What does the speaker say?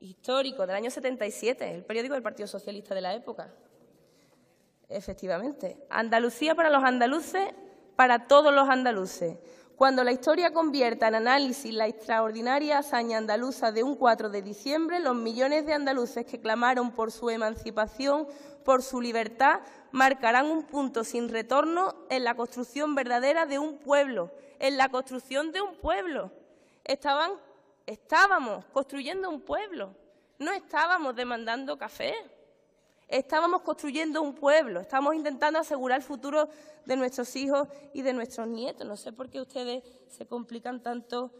histórico del año 77, el periódico del Partido Socialista de la época. Efectivamente. Andalucía para los andaluces, para todos los andaluces. Cuando la historia convierta en análisis la extraordinaria hazaña andaluza de un 4 de diciembre, los millones de andaluces que clamaron por su emancipación, por su libertad, marcarán un punto sin retorno en la construcción verdadera de un pueblo, en la construcción de un pueblo. Estaban Estábamos construyendo un pueblo, no estábamos demandando café. Estábamos construyendo un pueblo, estábamos intentando asegurar el futuro de nuestros hijos y de nuestros nietos. No sé por qué ustedes se complican tanto